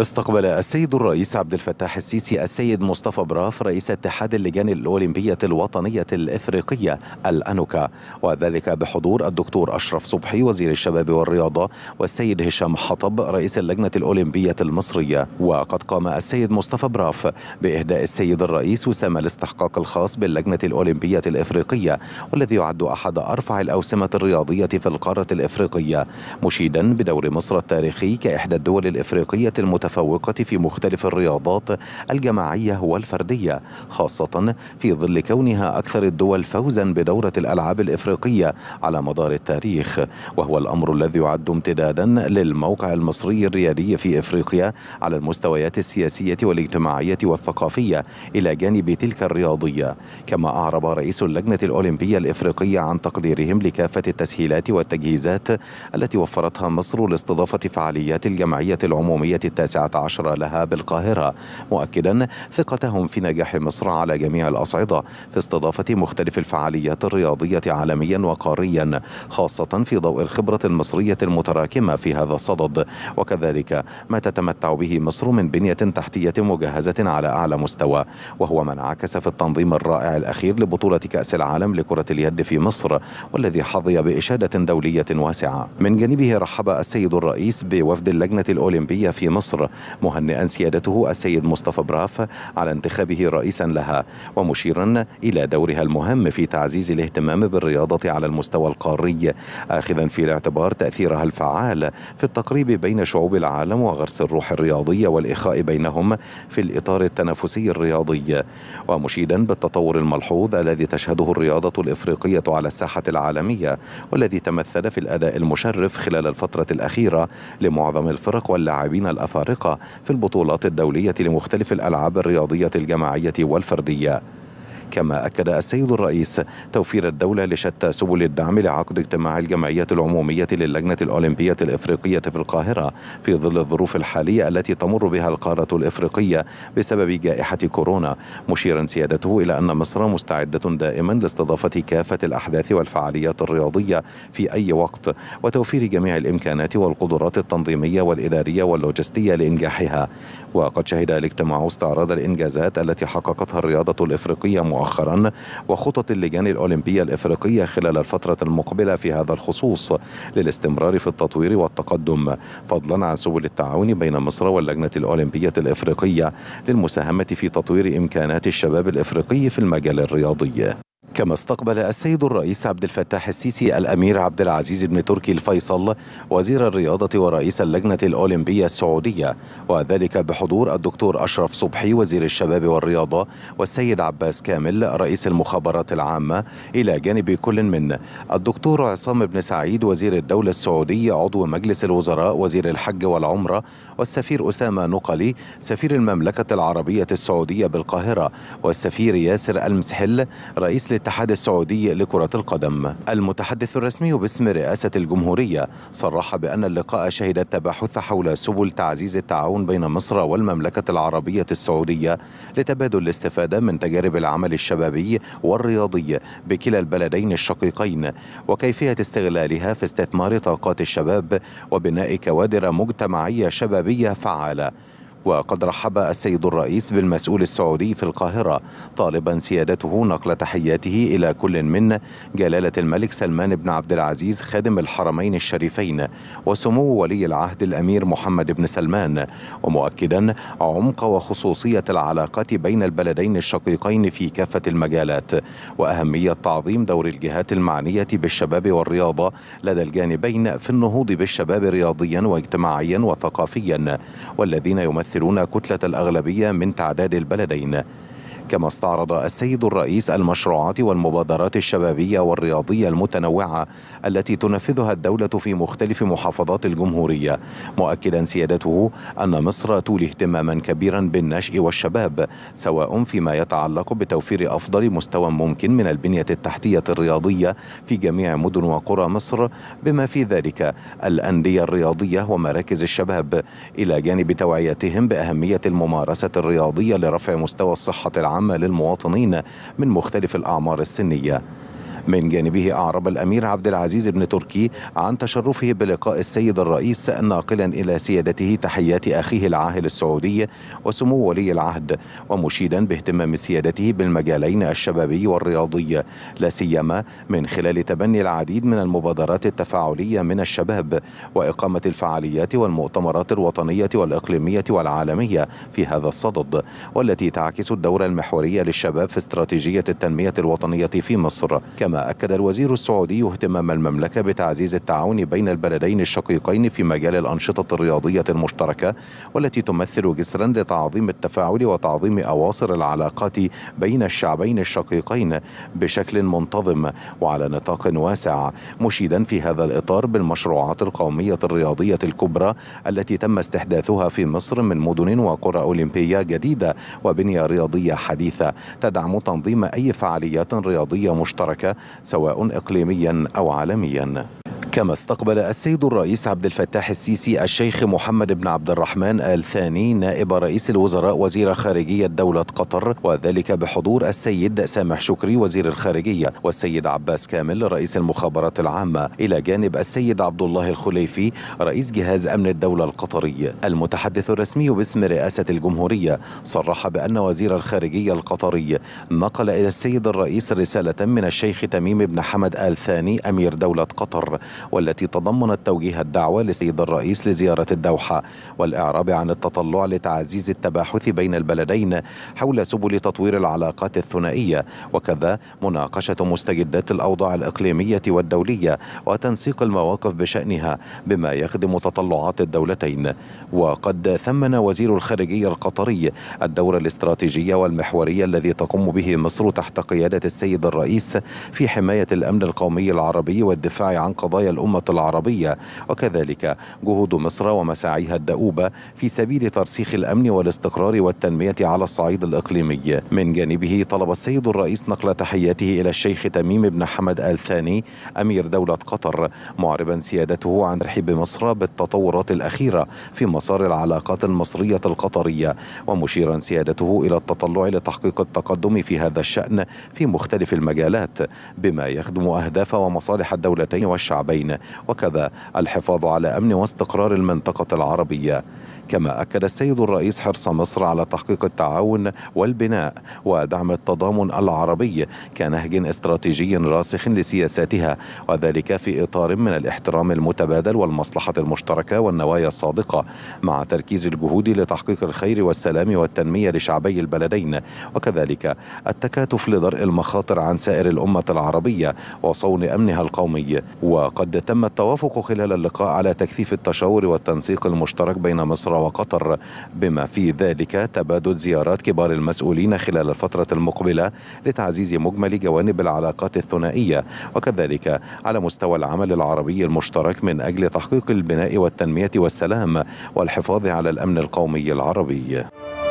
استقبل السيد الرئيس عبد الفتاح السيسي السيد مصطفى براف رئيس اتحاد اللجان الأولمبية الوطنية الإفريقية الأنوكا وذلك بحضور الدكتور أشرف صبحي وزير الشباب والرياضة والسيد هشام حطب رئيس اللجنة الأولمبية المصرية وقد قام السيد مصطفى براف بإهداء السيد الرئيس وسام الاستحقاق الخاص باللجنة الأولمبية الإفريقية والذي يعد أحد أرفع الأوسمة الرياضية في القارة الإفريقية مشيدا بدور مصر التاريخي كإحدى الدول الإفريقية المتحدة المتفوقة في مختلف الرياضات الجماعية والفردية خاصة في ظل كونها أكثر الدول فوزا بدورة الألعاب الإفريقية على مدار التاريخ وهو الأمر الذي يعد امتدادا للموقع المصري الريادي في إفريقيا على المستويات السياسية والاجتماعية والثقافية إلى جانب تلك الرياضية كما أعرب رئيس اللجنة الأولمبية الإفريقية عن تقديرهم لكافة التسهيلات والتجهيزات التي وفرتها مصر لاستضافة فعاليات الجمعية العمومية التاسعة عشر لها بالقاهرة مؤكدا ثقتهم في نجاح مصر على جميع الأصعدة في استضافة مختلف الفعاليات الرياضية عالميا وقاريا خاصة في ضوء الخبرة المصرية المتراكمة في هذا الصدد وكذلك ما تتمتع به مصر من بنية تحتية مجهزة على أعلى مستوى وهو ما انعكس في التنظيم الرائع الأخير لبطولة كأس العالم لكرة اليد في مصر والذي حظي بإشادة دولية واسعة من جانبه رحب السيد الرئيس بوفد اللجنة الأولمبية في مصر مهنئا سيادته السيد مصطفى براف على انتخابه رئيسا لها ومشيرا إلى دورها المهم في تعزيز الاهتمام بالرياضة على المستوى القاري آخذا في الاعتبار تأثيرها الفعال في التقريب بين شعوب العالم وغرس الروح الرياضية والإخاء بينهم في الإطار التنافسي الرياضي ومشيدا بالتطور الملحوظ الذي تشهده الرياضة الإفريقية على الساحة العالمية والذي تمثل في الأداء المشرف خلال الفترة الأخيرة لمعظم الفرق واللاعبين الأفارقة الأفارقة في البطولات الدولية لمختلف الألعاب الرياضية الجماعية والفردية كما أكد السيد الرئيس توفير الدولة لشتى سبل الدعم لعقد اجتماع الجمعية العمومية للجنة الأولمبية الإفريقية في القاهرة في ظل الظروف الحالية التي تمر بها القارة الإفريقية بسبب جائحة كورونا مشيرا سيادته إلى أن مصر مستعدة دائما لاستضافة كافة الأحداث والفعاليات الرياضية في أي وقت وتوفير جميع الإمكانات والقدرات التنظيمية والإدارية واللوجستية لإنجاحها وقد شهد الاجتماع استعراض الإنجازات التي حققتها الرياضة الإفريقية مؤخرا مؤخرا وخطط اللجان الأولمبية الإفريقية خلال الفترة المقبلة في هذا الخصوص للاستمرار في التطوير والتقدم فضلا عن سبل التعاون بين مصر واللجنة الأولمبية الإفريقية للمساهمة في تطوير إمكانات الشباب الإفريقي في المجال الرياضي كما استقبل السيد الرئيس عبد الفتاح السيسي الأمير عبد العزيز بن تركي الفيصل وزير الرياضة ورئيس اللجنة الأولمبية السعودية وذلك بحضور الدكتور أشرف صبحي وزير الشباب والرياضة والسيد عباس كامل رئيس المخابرات العامة إلى جانب كل من الدكتور عصام بن سعيد وزير الدولة السعودي عضو مجلس الوزراء وزير الحج والعمرة والسفير أسامة نقلي سفير المملكة العربية السعودية بالقاهرة والسفير ياسر المسحل رئيس الاتحاد السعودي لكرة القدم المتحدث الرسمي باسم رئاسة الجمهورية صرح بأن اللقاء شهد التباحث حول سبل تعزيز التعاون بين مصر والمملكة العربية السعودية لتبادل الاستفادة من تجارب العمل الشبابي والرياضي بكلا البلدين الشقيقين وكيفية استغلالها في استثمار طاقات الشباب وبناء كوادر مجتمعية شبابية فعالة وقد رحب السيد الرئيس بالمسؤول السعودي في القاهرة طالبا سيادته نقل تحياته إلى كل من جلالة الملك سلمان بن عبد العزيز خادم الحرمين الشريفين وسمو ولي العهد الأمير محمد بن سلمان ومؤكدا عمق وخصوصية العلاقات بين البلدين الشقيقين في كافة المجالات وأهمية تعظيم دور الجهات المعنية بالشباب والرياضة لدى الجانبين في النهوض بالشباب رياضيا واجتماعيا وثقافيا والذين يمثل يمثلون كتلة الأغلبية من تعداد البلدين كما استعرض السيد الرئيس المشروعات والمبادرات الشبابية والرياضية المتنوعة التي تنفذها الدولة في مختلف محافظات الجمهورية مؤكدا سيادته أن مصر تولي اهتماما كبيرا بالنشء والشباب سواء فيما يتعلق بتوفير أفضل مستوى ممكن من البنية التحتية الرياضية في جميع مدن وقرى مصر بما في ذلك الأندية الرياضية ومراكز الشباب إلى جانب توعيتهم بأهمية الممارسة الرياضية لرفع مستوى الصحة العامة العامة للمواطنين من مختلف الأعمار السنية من جانبه أعرب الأمير عبد العزيز بن تركي عن تشرفه بلقاء السيد الرئيس ناقلا إلى سيادته تحيات أخيه العاهل السعودي وسمو ولي العهد ومشيدا باهتمام سيادته بالمجالين الشبابي والرياضي لا سيما من خلال تبني العديد من المبادرات التفاعلية من الشباب وإقامة الفعاليات والمؤتمرات الوطنية والإقليمية والعالمية في هذا الصدد والتي تعكس الدور المحوري للشباب في استراتيجية التنمية الوطنية في مصر كما كما أكد الوزير السعودي اهتمام المملكة بتعزيز التعاون بين البلدين الشقيقين في مجال الأنشطة الرياضية المشتركة والتي تمثل جسرا لتعظيم التفاعل وتعظيم أواصر العلاقات بين الشعبين الشقيقين بشكل منتظم وعلى نطاق واسع مشيدا في هذا الإطار بالمشروعات القومية الرياضية الكبرى التي تم استحداثها في مصر من مدن وقرى أولمبية جديدة وبنية رياضية حديثة تدعم تنظيم أي فعاليات رياضية مشتركة سواء إقليميا أو عالميا كما استقبل السيد الرئيس عبد الفتاح السيسي الشيخ محمد بن عبد الرحمن آل ثاني نائب رئيس الوزراء وزير خارجية دولة قطر وذلك بحضور السيد سامح شكري وزير الخارجية والسيد عباس كامل رئيس المخابرات العامة إلى جانب السيد عبد الله الخليفي رئيس جهاز أمن الدولة القطري المتحدث الرسمي باسم رئاسة الجمهورية صرح بأن وزير الخارجية القطري نقل إلى السيد الرئيس رسالة من الشيخ تميم بن حمد آل ثاني أمير دولة قطر والتي تضمنت توجيه الدعوة لسيد الرئيس لزيارة الدوحة والإعراب عن التطلع لتعزيز التباحث بين البلدين حول سبل تطوير العلاقات الثنائية وكذا مناقشة مستجدات الأوضاع الإقليمية والدولية وتنسيق المواقف بشأنها بما يخدم تطلعات الدولتين وقد ثمن وزير الخارجية القطري الدور الاستراتيجي والمحوري الذي تقوم به مصر تحت قيادة السيد الرئيس في حماية الأمن القومي العربي والدفاع عن قضايا الأمة العربية وكذلك جهود مصر ومساعيها الدؤوبة في سبيل ترسيخ الأمن والاستقرار والتنمية على الصعيد الإقليمي من جانبه طلب السيد الرئيس نقل تحياته إلى الشيخ تميم بن حمد آل ثاني أمير دولة قطر معربا سيادته عن ترحيب مصر بالتطورات الأخيرة في مسار العلاقات المصرية القطرية ومشيرا سيادته إلى التطلع لتحقيق التقدم في هذا الشأن في مختلف المجالات بما يخدم أهداف ومصالح الدولتين والشعبين وكذا الحفاظ على أمن واستقرار المنطقة العربية كما أكد السيد الرئيس حرص مصر على تحقيق التعاون والبناء ودعم التضامن العربي كنهج استراتيجي راسخ لسياساتها وذلك في إطار من الاحترام المتبادل والمصلحة المشتركة والنوايا الصادقة مع تركيز الجهود لتحقيق الخير والسلام والتنمية لشعبي البلدين وكذلك التكاتف لدرء المخاطر عن سائر الأمة العربية وصون أمنها القومي وقد تم التوافق خلال اللقاء على تكثيف التشاور والتنسيق المشترك بين مصر وقطر بما في ذلك تبادل زيارات كبار المسؤولين خلال الفترة المقبلة لتعزيز مجمل جوانب العلاقات الثنائية وكذلك على مستوى العمل العربي المشترك من أجل تحقيق البناء والتنمية والسلام والحفاظ على الأمن القومي العربي